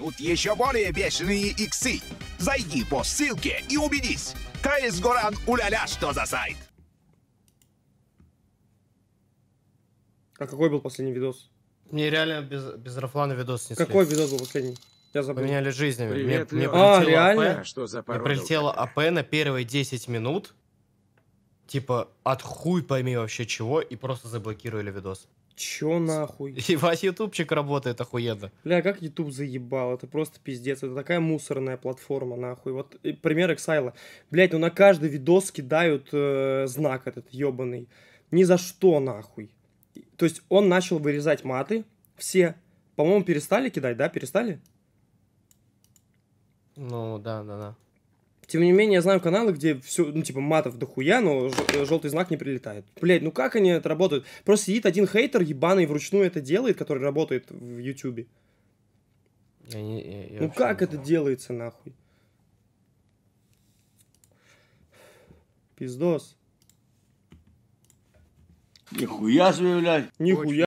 Тут еще более бешеные иксы. Зайди по ссылке и убедись. КС Горан уляля, что за сайт. А какой был последний видос? Мне реально без, без Рафлана видос не Какой видос был последний? Я забыл. Поменяли жизнями. Привет, мне, мне а, реально? АП, что за мне прилетело АП на первые 10 минут типа, от хуй пойми вообще чего, и просто заблокировали видос. Чё нахуй? И ваш ютубчик работает охуенно. Бля, как ютуб заебал, это просто пиздец, это такая мусорная платформа нахуй. Вот пример Эксайла. Блять, ну на каждый видос кидают э, знак этот ебаный. Ни за что нахуй. То есть он начал вырезать маты, все, по-моему, перестали кидать, да, перестали? Ну, да, да, да. Тем не менее, я знаю каналы, где все, ну, типа, матов дохуя, но желтый э, знак не прилетает. Блять, ну как они это работают? Просто сидит один хейтер, ебаный, вручную это делает, который работает в Ютубе. ну как это делается, нахуй? Пиздос. Нихуя себе, блядь. Нихуя.